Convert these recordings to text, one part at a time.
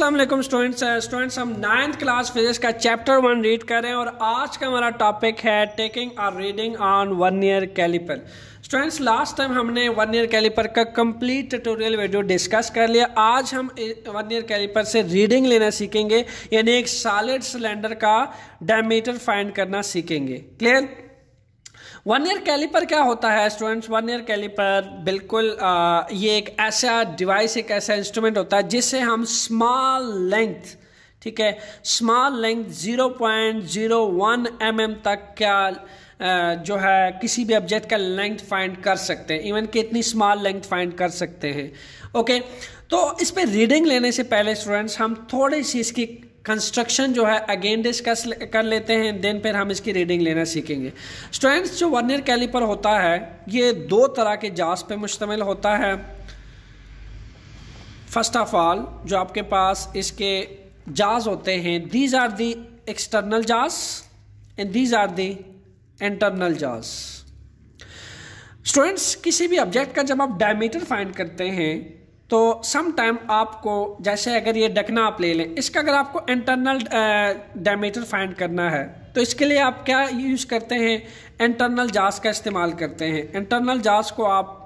अस्सलाम वालेकुम students students हम नाइन्थ क्लास फिजिक्स का चैप्टर वन रीड कर रहे हैं और आज का हमारा टॉपिक है taking our reading on vernier caliper students last time हमने वन ईयर कैलिपर का कंप्लीट ट्यूटोरियल वीडियो डिस्कस कर लिया आज हम वन ईयर कैलिपर से रीडिंग लेना सीखेंगे यानी एक सॉलिड सिलेंडर का डायमीटर फाइंड करना सीखेंगे क्लियर वन ईयर कैलिपर क्या होता है स्टूडेंट्स वन ईयर कैलिपर बिल्कुल आ, ये एक ऐसा डिवाइस एक ऐसा इंस्ट्रूमेंट होता है जिससे हम स्मॉल लेंथ ठीक है स्मॉल लेंथ 0.01 पॉइंट mm तक क्या जो है किसी भी ऑब्जेक्ट का लेंथ फाइंड कर सकते हैं इवन कि इतनी स्मॉल लेंथ फाइंड कर सकते हैं ओके तो इस पर रीडिंग लेने से पहले स्टूडेंट्स हम थोड़ी सी इसकी कंस्ट्रक्शन जो है अगेन डिस्कस कर लेते हैं देन फिर हम इसकी रीडिंग लेना सीखेंगे स्टूडेंट्स जो वर्नियर कैलिपर होता है ये दो तरह के जास पे मुश्तमिल होता है फर्स्ट ऑफ ऑल जो आपके पास इसके जास होते हैं these are the external jaws and these are the internal jaws students किसी भी ऑब्जेक्ट का जब आप डायमीटर फाइंड करते हैं तो सम टाइम आपको जैसे अगर ये डकना आप ले लें इसका अगर आपको इंटरनल डायमीटर फाइंड करना है तो इसके लिए आप क्या यूज़ करते हैं इंटरनल जास का इस्तेमाल करते हैं इंटरनल जास को आप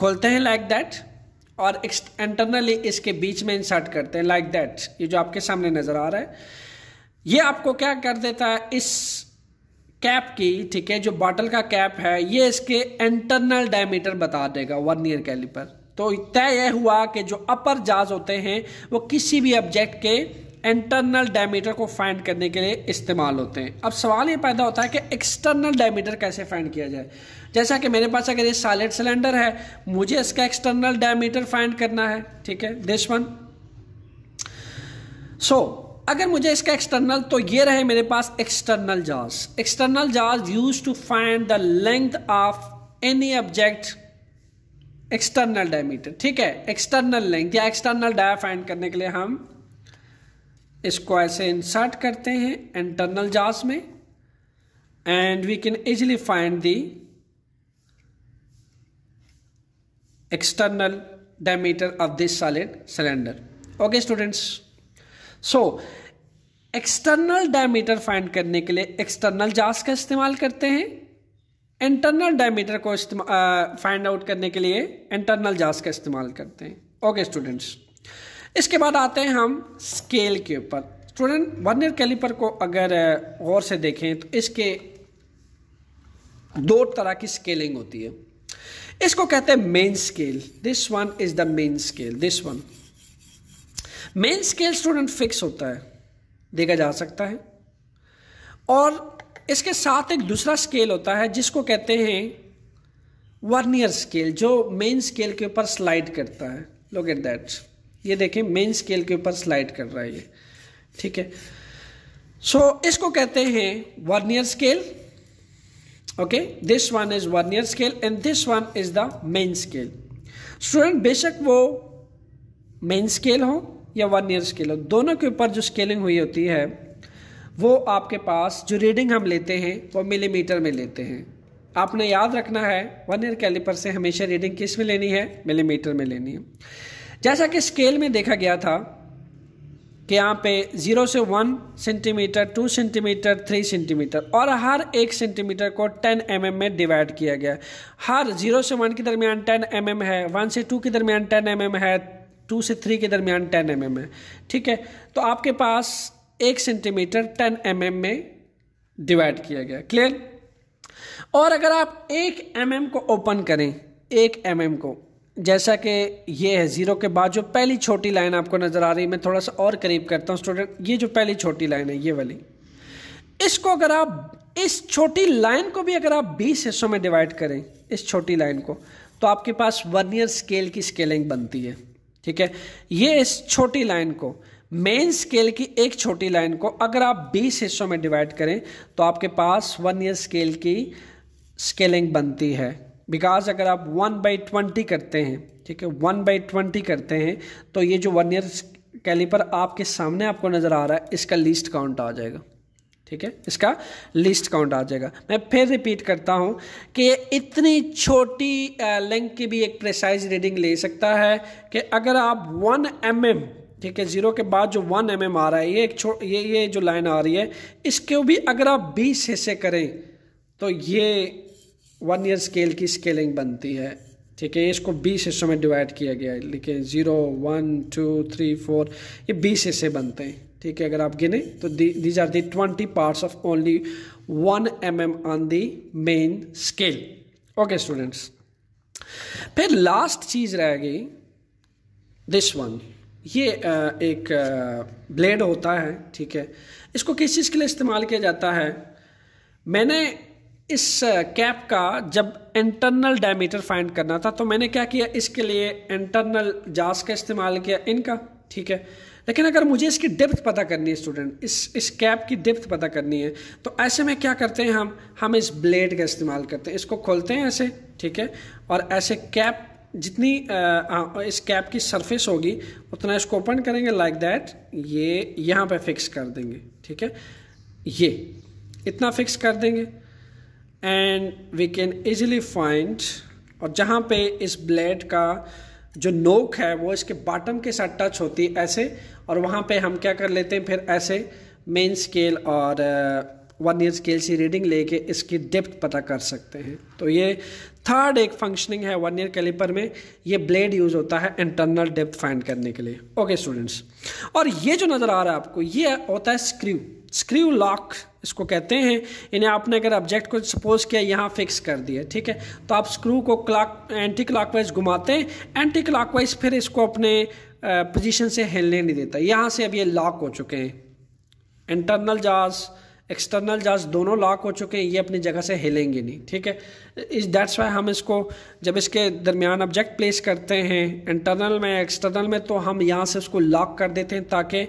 खोलते हैं लाइक like दैट और इंटरनली इसके बीच में इंसर्ट करते हैं लाइक like दैट ये जो आपके सामने नज़र आ रहा है ये आपको क्या कर देता है इस कैप की ठीक है जो बॉटल का कैप है ये इसके इंटरनल डायमीटर बता देगा वन ईयर कैलिपर तो तय यह हुआ कि जो अपर जाज होते हैं वो किसी भी ऑब्जेक्ट के इंटरनल डायमीटर को फाइंड करने के लिए इस्तेमाल होते हैं अब सवाल ये पैदा होता है कि एक्सटर्नल डायमीटर कैसे फाइंड किया जाए जैसा कि मेरे पास अगर ये सॉलिड सिलेंडर है मुझे इसका एक्सटर्नल डायमीटर फाइंड करना है ठीक है दिस वन सो अगर मुझे इसका एक्सटर्नल तो ये रहे मेरे पास external jars external jars use to find the length of any object external diameter ठीक है एक्सटर्नल लेंथ या एक्सटर्नल डाया फाइंड करने के लिए हम इसको ऐसे इंसर्ट करते हैं इंटरनल जास में and we can easily find the external diameter of this solid cylinder okay students so external diameter find करने के लिए एक्सटर्नल जास का इस्तेमाल करते हैं इंटरनल डायमीटर को फाइंड आउट करने के लिए इंटरनल जास का इस्तेमाल करते हैं ओके स्टूडेंट्स इसके बाद आते हैं हम स्केल के ऊपर स्टूडेंट वन ईयर कैलिपर को अगर गौर से देखें तो इसके दो तरह की स्केलिंग होती है इसको कहते हैं main scale this one is the main scale this one main scale student fix होता है देखा जा सकता है और इसके साथ एक दूसरा स्केल होता है जिसको कहते हैं वर्नियर स्केल जो मेन स्केल के ऊपर स्लाइड करता है लुक एट दैट ये देखें मेन स्केल के ऊपर स्लाइड कर रहा है ये ठीक है सो इसको कहते हैं vernier scale okay this one is vernier scale and this one is the main scale student बेशक वो मेन स्केल हो या वर्नियर स्केल हो दोनों के ऊपर जो स्केलिंग हुई होती है वो आपके पास जो रीडिंग हम लेते हैं वो मिलीमीटर में लेते हैं आपने याद रखना है वन ईयर कैलिपर से हमेशा रीडिंग किस में लेनी है मिलीमीटर में लेनी है जैसा कि स्केल में देखा गया था कि यहाँ पे ज़ीरो से one centimetre two centimetre three centimetre और हर एक सेंटीमीटर को टेन एम mm में डिवाइड किया गया हर ज़ीरो से वन के दरमियान टेन एम mm है वन से टू के दरमियान टेन एम mm है टू से थ्री के दरमियान टेन एम mm है ठीक है तो आपके पास एक सेंटीमीटर टेन एम mm में डिवाइड किया गया क्लियर और अगर आप एक एम mm को ओपन करें एक एम mm को जैसा कि ये है ज़ीरो के बाद जो पहली छोटी लाइन आपको नज़र आ रही है मैं थोड़ा सा और करीब करता हूँ स्टूडेंट ये जो पहली छोटी लाइन है ये वाली इसको अगर आप इस छोटी लाइन को भी अगर आप 20 हिस्सों में डिवाइड करें इस छोटी लाइन को तो आपके पास वर्नियर स्केल की स्केलिंग बनती है ठीक है ये इस छोटी लाइन को मेन स्केल की एक छोटी लाइन को अगर आप 20 हिस्सों में डिवाइड करें तो आपके पास वन ईयर स्केल की स्केलिंग बनती है बिकॉज अगर आप वन बाई ट्वेंटी करते हैं ठीक है वन बाई ट्वेंटी करते हैं तो ये जो वन ईयर कैलिपर आपके सामने आपको नज़र आ रहा है इसका लिस्ट काउंट आ जाएगा ठीक है इसका लिस्ट काउंट आ जाएगा मैं फिर रिपीट करता हूँ कि इतनी छोटी लेंथ uh, की भी एक प्रेसाइज रीडिंग ले सकता है कि अगर आप वन एम mm ठीक है ज़ीरो के बाद जो वन एम एम आ रहा है ये एक छो ये ये जो लाइन आ रही है इसके भी अगर आप बीस हिस्से करें तो ये वन ईयर स्केल की स्केलिंग बनती है ठीक है इसको बीस हिस्सों में डिवाइड किया गया है लेकिन zero one two three four ये बीस हिस्से बनते हैं ठीक है अगर आप गिने तो these are the twenty parts of only one M M on the main scale okay students फिर लास्ट चीज़ रह गई दिस वन ये एक ब्लेड होता है ठीक है इसको किस चीज़ के लिए इस्तेमाल किया जाता है मैंने इस कैप का जब इंटरनल डायमीटर फाइंड करना था तो मैंने क्या किया इसके लिए इंटरनल जास का इस्तेमाल किया इनका ठीक है लेकिन अगर मुझे इसकी डेप्थ पता करनी है स्टूडेंट इस इस कैप की डेप्थ पता करनी है तो ऐसे में क्या करते हैं हम हम इस ब्लेड का इस्तेमाल करते हैं इसको खोलते हैं ऐसे ठीक है और ऐसे कैप जितनी इस कैप की सरफेस होगी उतना इसको ओपन करेंगे लाइक दैट ये यहाँ पे फिक्स कर देंगे ठीक है ये इतना फिक्स कर देंगे and we can easily find और जहाँ पे इस ब्लेड का जो नोक है वो इसके बॉटम के साथ टच होती है ऐसे और वहाँ पे हम क्या कर लेते हैं फिर ऐसे मेन स्केल और वन ईयर स्केल सी रीडिंग लेके इसकी डेप्थ पता कर सकते हैं तो ये थर्ड एक फंक्शनिंग है वन ईयर कैलिपर में ये ब्लेड यूज होता है इंटरनल डेप्थ फाइंड करने के लिए ओके स्टूडेंट्स और ये जो नज़र आ रहा है आपको ये होता है स्क्रू स्क्रू लॉक इसको कहते हैं इन्हें आपने अगर ऑब्जेक्ट को सपोज किया यहाँ फिक्स कर दिया ठीक है तो आप स्क्रू को क्लाक एंटी क्लाकवाइज घुमाते हैं एंटी क्लाकवाइज फिर इसको अपने पोजीशन से हिलने नहीं देता यहाँ से अब ये लॉक हो चुके हैं इंटरनल जहाज एक्सटर्नल जार्स दोनों लॉक हो चुके हैं ये अपनी जगह से हिलेंगे नहीं ठीक है इस डेट्स वाई हम इसको जब इसके दरमियान ऑब्जेक्ट प्लेस करते हैं इंटरनल में एक्सटर्नल में तो हम यहाँ से उसको लॉक कर देते हैं ताकि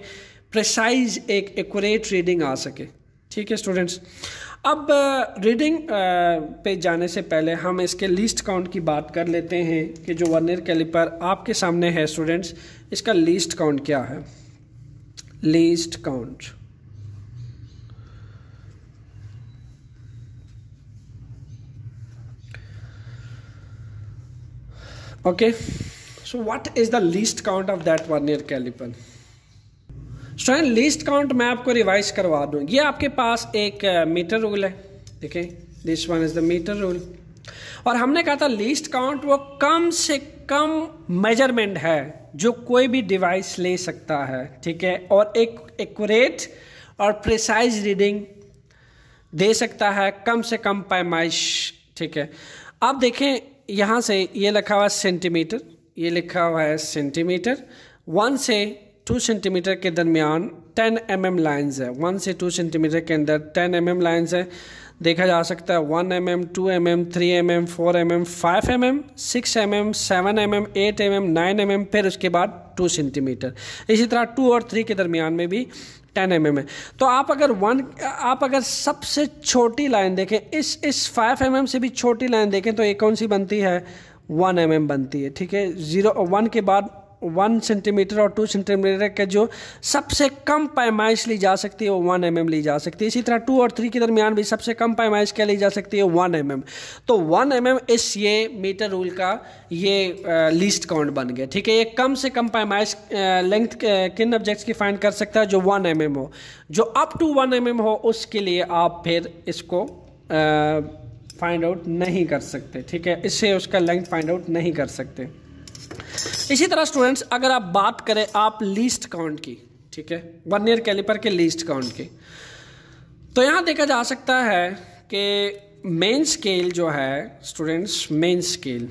प्रिसाइज एक एकट रीडिंग आ सके ठीक है स्टूडेंट्स अब रीडिंग uh, uh, पे जाने से पहले हम इसके लीस्ट काउंट की बात कर लेते हैं कि जो वर्नियर कैलिपर आपके सामने है स्टूडेंट्स इसका लीस्ट काउंट क्या है least count okay so what is the least count of that vernier caliper so and count मैं आपको रिवाइज करवा दूँ ये आपके पास एक मीटर uh, रूल है देखें this one is the metre rule और हमने कहा था लीस्ट काउंट वो कम से कम मेजरमेंट है जो कोई भी डिवाइस ले सकता है ठीक है और एक एक्यूरेट और प्रिसाइज रीडिंग दे सकता है कम से कम पैमाइश ठीक है अब देखें यहाँ से ये लिखा हुआ है सेंटीमीटर ये लिखा हुआ है सेंटीमीटर वन से टू सेंटीमीटर के दरमियान टेन एम एम लाइन्स है वन से टू सेंटीमीटर के अंदर टेन एम एम लाइन्स है देखा जा सकता है one M M two M M three M M four M M five M M six M M seven M M eight M M nine M M फिर उसके बाद two centimetre इसी तरह टू और थ्री के दरमियान में भी टेन एम में तो आप अगर वन आप अगर सबसे छोटी लाइन देखें इस इस फाइव एम mm से भी छोटी लाइन देखें तो ये कौन सी बनती है वन एम mm बनती है ठीक है ज़ीरो वन के बाद वन सेंटीमीटर और टू सेंटीमीटर के जो सबसे कम पैमाइश ली जा सकती है वो वन एम mm ली जा सकती है इसी तरह टू और थ्री के दरमियान भी सबसे कम पैमाइश क्या ली जा सकती है वन एम mm. तो वन एम एम इस ये मीटर रूल का ये लिस्ट काउंट बन गया ठीक है ये कम से कम पैमाइश लेंथ किन ऑब्जेक्ट्स की फाइंड कर सकता है जो वन एम mm हो जो अप टू वन एम हो उसके लिए आप फिर इसको फाइंड आउट नहीं कर सकते ठीक है इससे उसका लेंथ फाइंड आउट नहीं कर सकते इसी तरह स्टूडेंट्स अगर आप बात करें आप लीस्ट काउंट की ठीक है वन ईयर कैलिपर के लीस्ट काउंट की तो यहाँ देखा जा सकता है कि मेन स्केल जो है स्टूडेंट्स मेन स्केल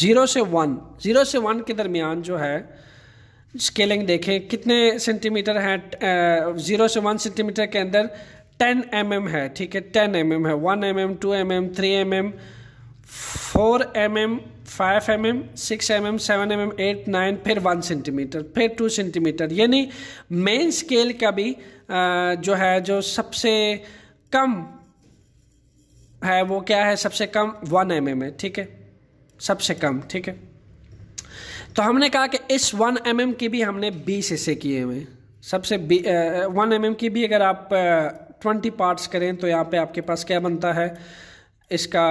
ज़ीरो से वन ज़ीरो से वन के दरमियान जो है स्केलिंग देखें कितने सेंटीमीटर है ज़ीरो से वन सेंटीमीटर के अंदर टेन एम mm है ठीक है टेन एम mm है one M M two M M three M M four M M five M M six M M seven M M eight nine फिर one centimetre फिर two centimetre यानी main scale का भी जो है जो सबसे कम है वो क्या है सबसे कम वन एम एम है ठीक है सबसे कम ठीक है तो हमने कहा कि इस वन एम एम की भी हमने बीस हिस्से किए हुए सबसे वन एम एम की भी अगर आप ट्वेंटी पार्ट्स करें तो यहाँ पे आपके पास क्या बनता है इसका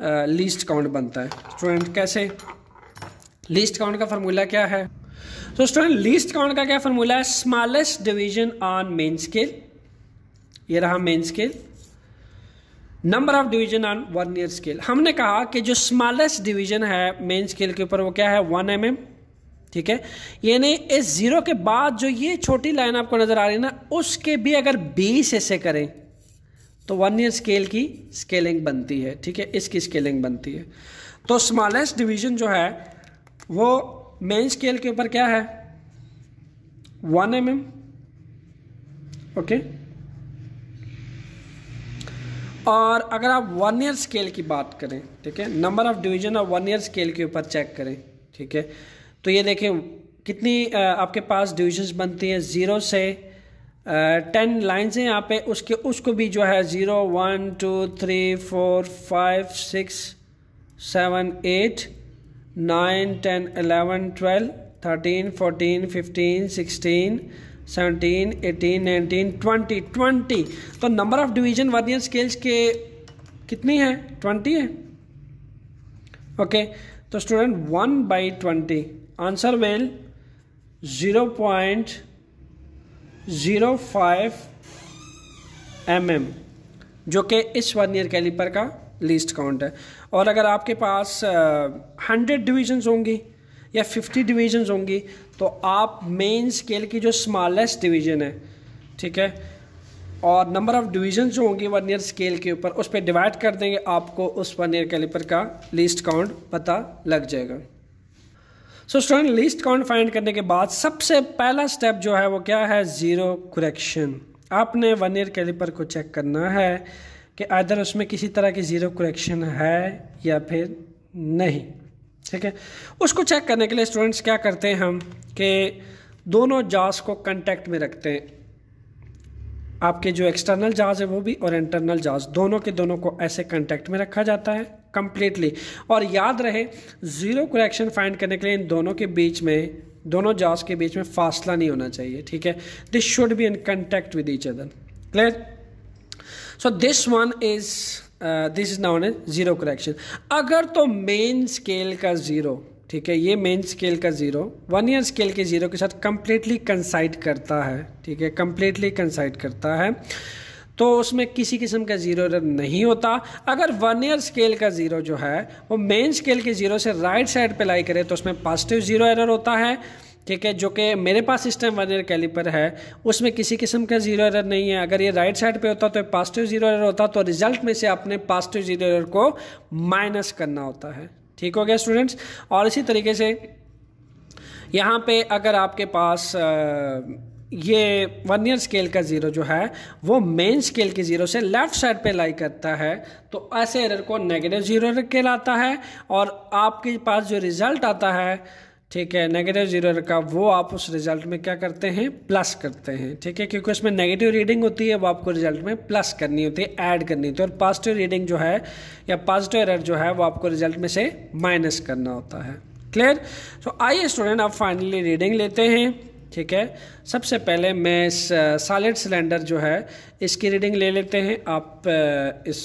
लीस्ट काउंट बनता है स्टूडेंट कैसे लीस्ट काउंट का फार्मूला क्या है तो स्टूडेंट लीस्ट काउंट का क्या फार्मूला है smallest division on main scale ये रहा main scale number of division on vernier scale हमने कहा कि जो स्मॉलेस्ट डिवीजन है मेन स्केल के ऊपर वो क्या है वन एम एम ठीक है यानी इस जीरो के बाद जो ये छोटी लाइन आपको नजर आ रही है ना उसके भी अगर बीस ऐसे करें तो वन ईयर स्केल की स्केलिंग बनती है ठीक है इसकी स्केलिंग बनती है तो स्मॉलेस्ट डिवीजन जो है वो मेन स्केल के ऊपर क्या है वन एम एम ओके और अगर आप वन ईयर स्केल की बात करें ठीक है नंबर ऑफ डिवीजन और वन ईयर स्केल के ऊपर चेक करें ठीक है तो ये देखें कितनी आपके पास डिविजन्स बनती हैं ज़ीरो से टेन लाइन्स हैं यहाँ पे उसके उसको भी जो है zero one two three four five six seven eight nine ten eleven twelve thirteen fourteen fifteen sixteen seventeen eighteen nineteen twenty twenty तो number of division vernier scales के कितनी है ट्वेंटी है ओके तो student one by twenty answer will zero point zero five M M जो कि इस vernier caliper का लीस्ट काउंट है और अगर आपके पास हंड्रेड डिवीजन्स होंगी या फिफ्टी डिवीजन्स होंगी तो आप मेन स्केल की जो स्मॉलेस्ट डिवीजन है ठीक है और नंबर ऑफ़ डिवीजन जो होंगी वन ईयर स्केल के ऊपर उस पर डिवाइड कर देंगे आपको उस वन ईयर कैलिपर का लीस्ट काउंट पता लग जाएगा so student least count find करने के बाद सबसे पहला स्टेप जो है वो क्या है ज़ीरो करेक्शन आपने वन ईयर कैलिपर को चेक करना है कि आदर उसमें किसी तरह की ज़ीरो करेक्शन है या फिर नहीं ठीक है उसको चेक करने के लिए स्टूडेंट्स क्या करते हैं हम कि दोनों जास को कंटेक्ट में रखते हैं आपके जो एक्सटर्नल जहाज है वो भी और इंटरनल जहाज दोनों के दोनों को ऐसे कंटेक्ट में रखा जाता है कंप्लीटली और याद रहे ज़ीरो करेक्शन फाइंड करने के लिए इन दोनों के बीच में दोनों जॉस के बीच में फासला नहीं होना चाहिए ठीक है this should be in contact with each other clear so this one is this is known as zero correction अगर तो मेन स्केल का ज़ीरो ठीक है ये मेन स्केल का ज़ीरो वन ईयर स्केल के ज़ीरो के साथ कंप्लीटली कंसाइड करता है ठीक है कंप्लीटली कंसाइड करता है तो उसमें किसी किस्म का ज़ीरो एरर नहीं होता अगर वन ईयर स्केल का ज़ीरो जो है वो मेन स्केल के ज़ीरो से राइट साइड पर लाई करे तो उसमें पॉजिटिव ज़ीरो एरर होता है ठीक है जो कि मेरे पास सिस्टम वन ईयर कैलिपर है उसमें किसी किस्म का जीरो एरर नहीं है अगर ये राइट साइड पे होता तो पॉजिटिव जीरो एरर होता तो रिजल्ट में से अपने पॉजिटिव जीरो एरर को माइनस करना होता है ठीक हो गया स्टूडेंट्स और इसी तरीके से यहाँ पे अगर आपके पास आ, ये वन ईयर स्केल का ज़ीरो जो है वो मेन स्केल के ज़ीरो से लेफ्ट साइड पे लाई करता है तो ऐसे एरर को नेगेटिव ज़ीरो कहलाता है और आपके पास जो रिज़ल्ट आता है ठीक है नेगेटिव जीरो का वो आप उस रिजल्ट में क्या करते हैं प्लस करते हैं ठीक है क्योंकि उसमें नेगेटिव रीडिंग होती है वो आपको रिजल्ट में प्लस करनी होती है ऐड करनी होती है और पॉजिटिव रीडिंग जो है या पॉजिटिव एरर जो है वो आपको रिजल्ट में से माइनस करना होता है क्लियर सो आइए स्टूडेंट आप फाइनली रीडिंग लेते हैं ठीक है सबसे पहले मैं सॉलिड सिलेंडर जो है इसकी रीडिंग ले लेते हैं आप इस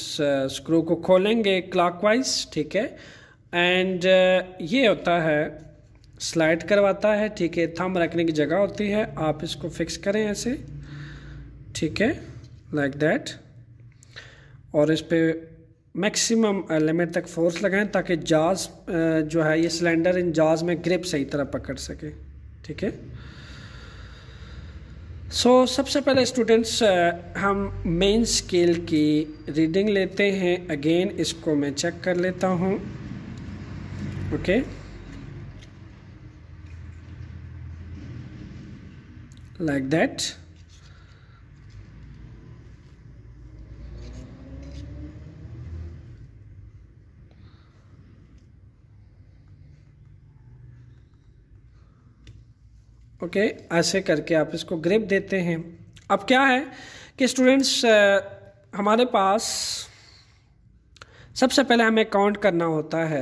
स्क्रू को खोलेंगे क्लॉकवाइज ठीक है एंड ये होता है स्लाइड करवाता है ठीक है थम रखने की जगह होती है आप इसको फिक्स करें ऐसे ठीक है लाइक दैट और इस पर मैक्सिमम लिमिट तक फोर्स लगाएं ताकि जाज जो है ये सिलेंडर इन जाज में ग्रिप सही तरह पकड़ सके ठीक है सो so, सबसे पहले स्टूडेंट्स uh, हम मेन स्केल की रीडिंग लेते हैं अगेन इसको मैं चेक कर लेता हूँ ओके लाइक दैट ओके ऐसे करके आप इसको ग्रिप देते हैं अब क्या है कि स्टूडेंट्स हमारे पास सबसे पहले हमें काउंट करना होता है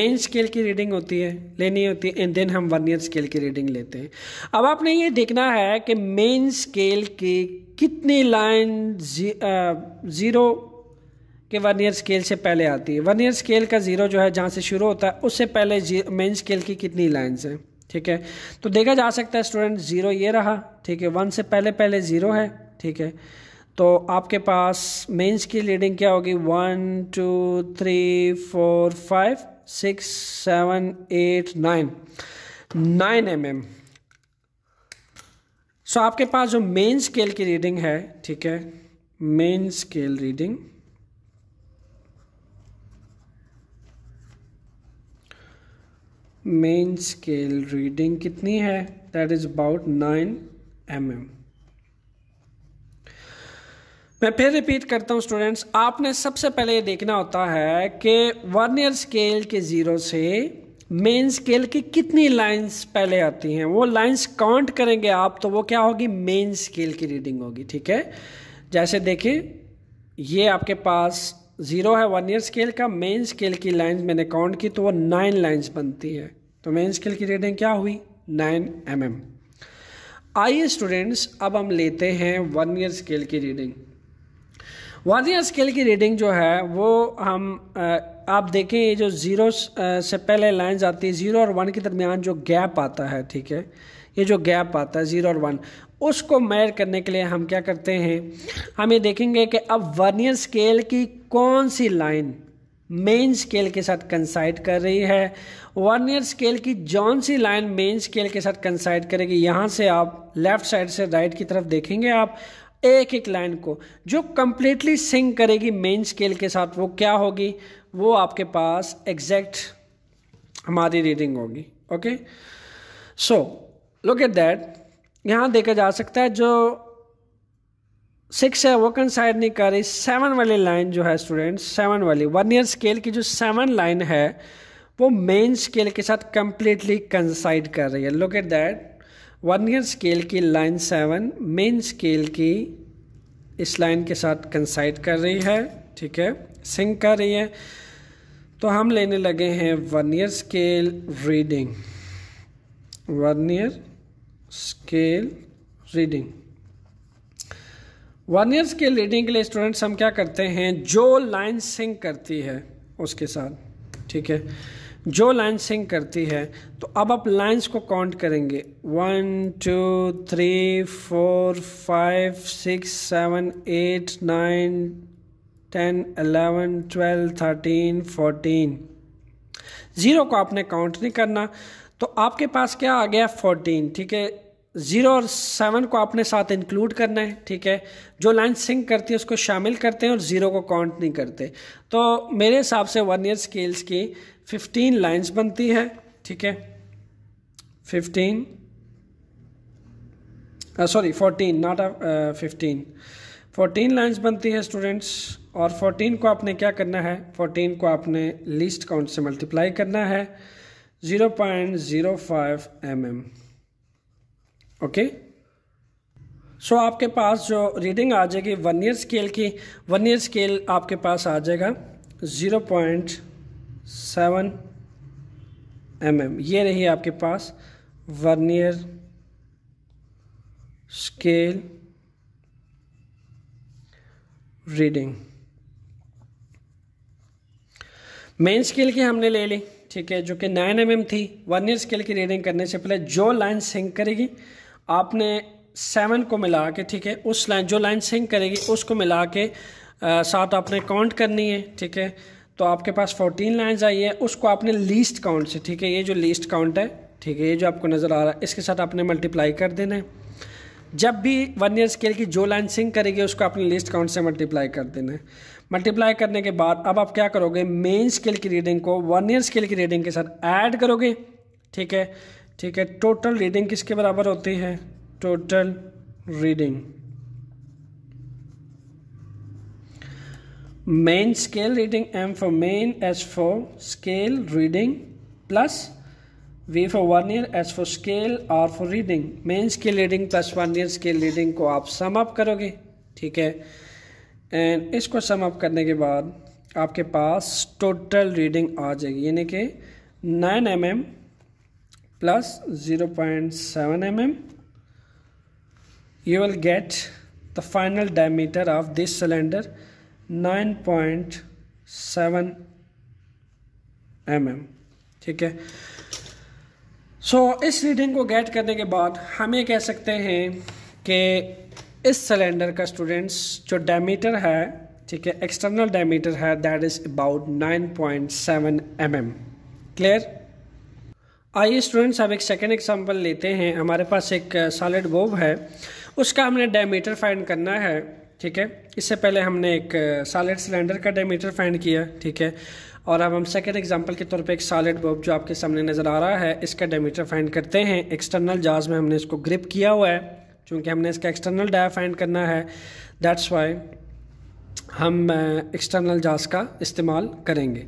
मेन स्केल की रीडिंग होती है लेनी होती है एंड देन हम वर्नियर स्केल की रीडिंग लेते हैं अब आपने ये देखना है कि मेन स्केल की कितनी लाइन जी, के वन वर्नियर स्केल से पहले आती है वर्नियर स्केल का ज़ीरो जो है जहाँ से शुरू होता है उससे पहले मेन स्केल की कितनी लाइन्स हैं ठीक है तो देखा जा सकता है स्टूडेंट ज़ीरो ये रहा ठीक है वन से पहले पहले ज़ीरो है ठीक है तो आपके पास मेंस की रीडिंग क्या होगी one two three four five six seven eight nine nine M M so आपके पास जो मेन स्केल की रीडिंग है ठीक है main scale reading main scale reading कितनी है that is about nine M M मैं फिर रिपीट करता हूँ स्टूडेंट्स आपने सबसे पहले ये देखना होता है कि वन ईयर स्केल के ज़ीरो से मेन स्केल की कितनी लाइंस पहले आती हैं वो लाइंस काउंट करेंगे आप तो वो क्या होगी मेन स्केल की रीडिंग होगी ठीक है जैसे देखें ये आपके पास ज़ीरो है वन ईयर स्केल का मेन स्केल की लाइंस मैंने काउंट की तो वो नाइन लाइंस बनती है तो मेन स्केल की रीडिंग क्या हुई नाइन एम एम आइए स्टूडेंट्स अब हम लेते हैं वन ईयर स्केल की रीडिंग वन ईयर स्केल की रीडिंग जो है वो हम आप देखें ये जो ज़ीरो से पहले लाइन आती है ज़ीरो और वन के दरमियान जो गैप आता है ठीक है ये जो गैप आता है ज़ीरो और वन उसको मैर करने के लिए हम क्या करते हैं हम ये देखेंगे कि अब वर्नियर स्केल की कौन सी लाइन मेन स्केल के साथ कंसाइड कर रही है वर्नियर स्केल की जौन सी लाइन मेन स्केल के साथ कंसाइड करेगी यहाँ से आप लेफ्ट साइड से राइट की तरफ देखेंगे आप एक एक लाइन को जो कम्प्लीटली सिंक करेगी मेन स्केल के साथ वो क्या होगी वो आपके पास एग्जैक्ट हमारी रीडिंग होगी okay so look at that यहाँ देखा जा सकता है जो सिक्स है वो कंसाइड नहीं कर रही सेवन वाली लाइन जो है स्टूडेंट्स सेवन वाली वन ईयर स्केल की जो सेवन लाइन है वो मेन स्केल के साथ कंप्लीटली कंसाइड कर रही है look at that vernier scale की लाइन सेवन मेन स्केल की इस लाइन के साथ कंसाइड कर रही है ठीक है सिंक कर रही है तो हम लेने लगे हैं vernier scale reading vernier scale reading vernier scale reading के लिए स्टूडेंट्स हम क्या करते हैं जो लाइन सिंक करती है उसके साथ ठीक है जो लाइन सिंक करती है तो अब आप लाइन्स को काउंट करेंगे one two three four five six seven eight nine ten eleven twelve thirteen fourteen zero को आपने काउंट नहीं करना तो आपके पास क्या आ गया फोर्टीन ठीक है ज़ीरो और सेवन को आपने साथ इंक्लूड करना है ठीक है जो लाइन सिंक करती है उसको शामिल करते हैं और ज़ीरो को काउंट नहीं करते तो मेरे हिसाब से वन ईयर स्केल्स की फिफ्टीन लाइन्स बनती है ठीक है fifteen sorry fourteen not fifteen fourteen lines बनती है स्टूडेंट्स और फोर्टीन को आपने क्या करना है फोर्टीन को आपने लीस्ट काउंट से मल्टीप्लाई करना है zero zero point five M M okay so आपके पास जो रीडिंग आ जाएगी वन ईयर स्केल की वन ईयर स्केल आपके पास आ जाएगा zero point seven M M ये रही आपके पास vernier scale reading main scale की हमने ले ली ठीक है जो कि नाइन एम एम थी वन ईयर स्केल की रीडिंग करने से पहले जो लाइन सिंक करेगी आपने सेवन को मिला के ठीक है उस लाइन जो लाइन सिंक करेगी उसको मिला के आ, साथ आपने काउंट करनी है ठीक है तो आपके पास फोर्टीन लाइन्स आई है उसको आपने लीस्ट काउंट से ठीक है ये जो लीस्ट काउंट है ठीक है ये जो आपको नज़र आ रहा है इसके साथ आपने मल्टीप्लाई कर देना है जब भी वन ईयर स्केल की जो लाइन सिंक करेगी उसको आपने लिस्ट काउंट से मल्टीप्लाई कर देना है मल्टीप्लाई करने के बाद अब आप क्या करोगे मेन स्केल की रीडिंग को वन ईयर स्केल की रीडिंग के साथ ऐड करोगे ठीक है ठीक है टोटल रीडिंग किसके बराबर होती है total reading main scale reading M for main S for scale reading plus V for vernier S for scale R for reading main scale reading plus vernier scale reading को आप sum up करोगे ठीक है and इसको sum up करने के बाद आपके पास टोटल रीडिंग आ जाएगी यानी कि nine M M plus zero point seven M M the final diameter of this cylinder nine point seven 9.7 M ठीक है सो so, इस रीडिंग को गेट करने के बाद हम ये कह सकते हैं कि इस सिलेंडर का स्टूडेंट्स जो डायमीटर है ठीक है एक्सटर्नल डायमीटर है that is about 9.7 point mm. Clear आइए स्टूडेंट्स अब एक सेकेंड एग्जाम्पल लेते हैं हमारे पास एक सॉलिड uh, बोब है उसका हमने डायमीटर फाइंड करना है ठीक है इससे पहले हमने एक सॉलिड uh, सिलेंडर का डायमीटर फाइंड किया ठीक है और अब हम सेकेंड एग्जाम्पल के तौर पे एक सॉलिड बोब जो आपके सामने नज़र आ रहा है इसका डायमीटर फाइंड करते हैं एक्सटर्नल जहाज में हमने इसको ग्रिप किया हुआ है क्योंकि हमने इसका एक्सटर्नल डाया फाइंड करना है दैट्स वाई हम एक्सटर्नल जास का इस्तेमाल करेंगे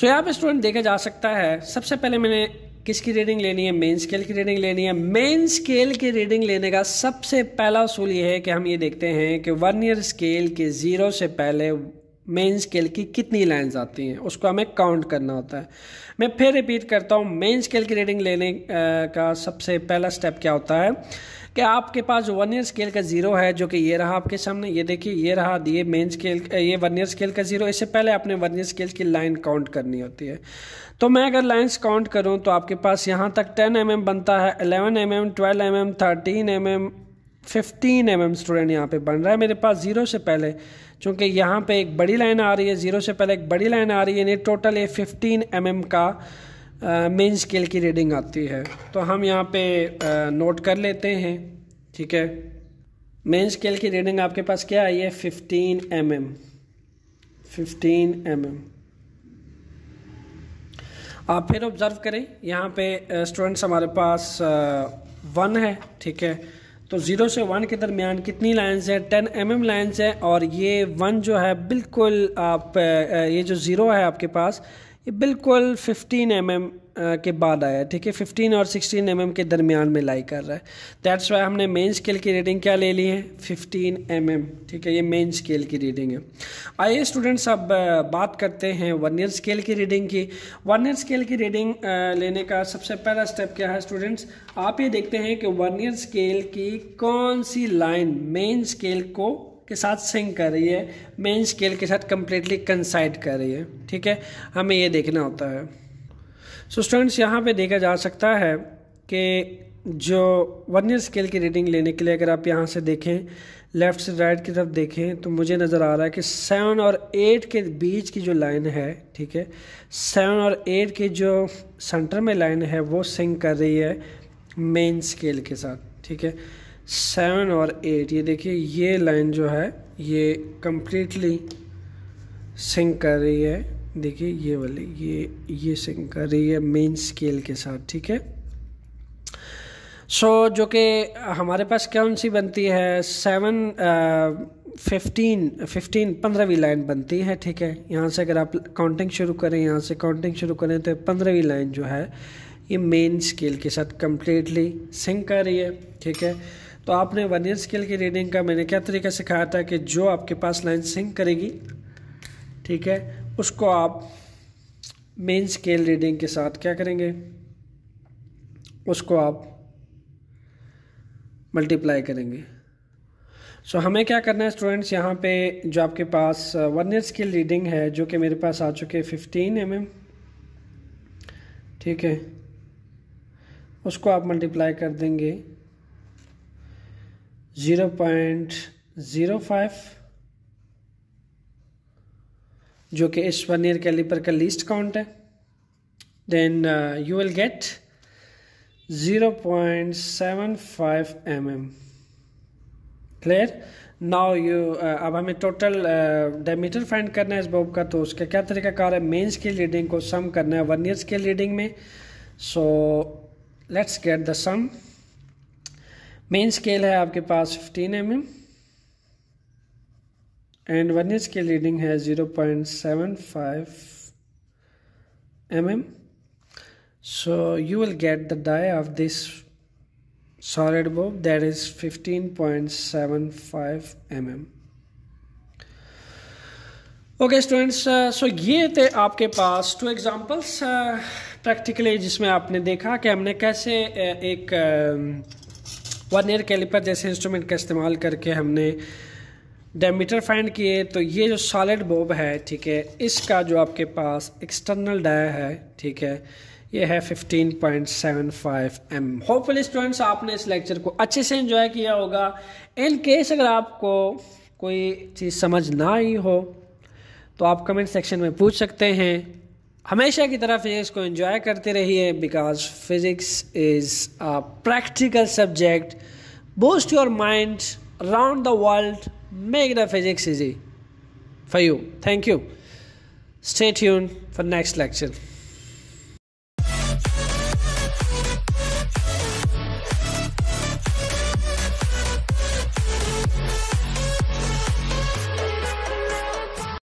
सो यहाँ पे स्टूडेंट देखा जा सकता है सबसे पहले मैंने किसकी रीडिंग लेनी है मेन स्केल की रीडिंग लेनी है मेन स्केल की रीडिंग लेने का सबसे पहला असूल ये है कि हम ये देखते हैं कि वन ईयर स्केल के ज़ीरो से पहले मेन स्केल की कितनी लाइंस आती हैं उसको हमें काउंट करना होता है मैं फिर रिपीट करता हूँ मेन स्केल की रीडिंग लेने का सबसे पहला स्टेप क्या होता है कि आपके पास वन ईयर स्केल का ज़ीरो है जो कि ये रहा आपके सामने ये देखिए ये रहा ये मेन स्केल ये वन ईयर स्केल का ज़ीरो इससे पहले आपने वन ईयर स्केल की लाइन काउंट करनी होती है तो मैं अगर लाइन्स काउंट करूँ तो आपके पास यहाँ तक टेन एम mm बनता है eleven M M twelve M M thirteen M M fifteen M mm student यहाँ पे बन रहा है मेरे पास ज़ीरो से पहले चूँकि यहाँ पे एक बड़ी लाइन आ रही है ज़ीरो से पहले एक बड़ी लाइन आ रही है यानी टोटल ये फिफ्टीन एम mm का मेन स्केल की रीडिंग आती है तो हम यहाँ पे नोट कर लेते हैं ठीक है मेन स्केल की रीडिंग आपके पास क्या आई है fifteen M M fifteen M M आप फिर ऑब्ज़र्व करें यहाँ पे स्टूडेंट्स हमारे पास वन है ठीक है तो ज़ीरो से वन के दरमियान कितनी लाइन्स हैं टेन एम एम लाइन्स हैं और ये वन जो है बिल्कुल आप ये जो ज़ीरो है आपके पास ये बिल्कुल 15 एम mm के बाद आया है ठीक है 15 और 16 एम mm के दरमियान में लाई कर रहा है दैट्स वाई हमने मेन स्केल की रीडिंग क्या ले ली है 15 एम mm, ठीक है ये मेन स्केल की रीडिंग है आइए स्टूडेंट्स अब uh, बात करते हैं वन ईयर स्केल की रीडिंग की वन ईयर स्केल की रीडिंग uh, लेने का सबसे पहला स्टेप क्या है स्टूडेंट्स आप ये देखते हैं कि वन ईयर स्केल की कौन सी लाइन मेन स्केल को के साथ सिंक कर रही है मेन स्केल के साथ कम्प्लीटली कंसाइड कर रही है ठीक है हमें ये देखना होता है सो स्टूडेंट्स यहाँ पे देखा जा सकता है कि जो वन स्केल की रीडिंग लेने के लिए अगर आप यहाँ से देखें लेफ़्ट से राइट की तरफ देखें तो मुझे नज़र आ रहा है कि सेवन और एट के बीच की जो लाइन है ठीक है सेवन और एट के जो सेंटर में लाइन है वो सिंक कर रही है मेन स्केल के साथ ठीक है सेवन और एट ये देखिए ये लाइन जो है ये कम्प्लीटली सिंक कर रही है देखिए ये वाली ये ये सिंक कर रही है मेन स्केल के साथ ठीक है सो so, जो कि हमारे पास कौन सी बनती है सेवन फिफ्टीन फिफ्टीन पंद्रहवीं लाइन बनती है ठीक है यहाँ से अगर आप काउंटिंग शुरू करें यहाँ से काउंटिंग शुरू करें तो पंद्रहवीं लाइन जो है ये मेन स्केल के साथ कम्प्लीटली सिंक कर रही है ठीक है तो आपने वन ईयर स्केल की रीडिंग का मैंने क्या तरीका सिखाया था कि जो आपके पास लाइन सिंक करेगी ठीक है उसको आप मेन स्केल रीडिंग के साथ क्या करेंगे उसको आप मल्टीप्लाई करेंगे सो so, हमें क्या करना है स्टूडेंट्स यहाँ पे जो आपके पास वन ईयर स्केल रीडिंग है जो कि मेरे पास आ चुके हैं फिफ्टीन एम एम ठीक है उसको आप मल्टीप्लाई कर देंगे ज़ीरो पॉइंट ज़ीरो फाइव जो कि इस वन ईयर कैलिपर का लीस्ट काउंट है then you will get zero point seven five M M clear now you अब हमें टोटल डायमीटर फाइंड करना है इस बॉब का तो उसका क्या तरीका कार है मेंस की लीडिंग को सम करना है वन ईयर्स के लीडिंग में so let's get the sum main scale है आपके पास 15 एम एम एंड वन एच की रीडिंग है 0.75 point seven five M M so you will get the dia of this solid bulb that is 15.75 mm okay students so ये थे आपके पास टू एग्जांपल्स प्रैक्टिकली जिसमें आपने देखा कि हमने कैसे uh, एक uh, वन ईयर कैलिपर जैसे इंस्ट्रूमेंट का इस्तेमाल करके हमने डायमीटर फाइंड किए तो ये जो सॉलिड बोब है ठीक है इसका जो आपके पास एक्सटर्नल डाया है ठीक है ये है 15.75 point seven five M hopeful students आपने इस लेक्चर को अच्छे से इन्जॉय किया होगा इन केस अगर आपको कोई चीज़ समझ ना आई हो तो आप कमेंट सेक्शन में पूछ सकते हैं हमेशा की तरह फिज़िक्स को एंजॉय करते रहिए because physics is a practical subject boost your mind around the world make the physics easy for you thank you stay tune for next lecture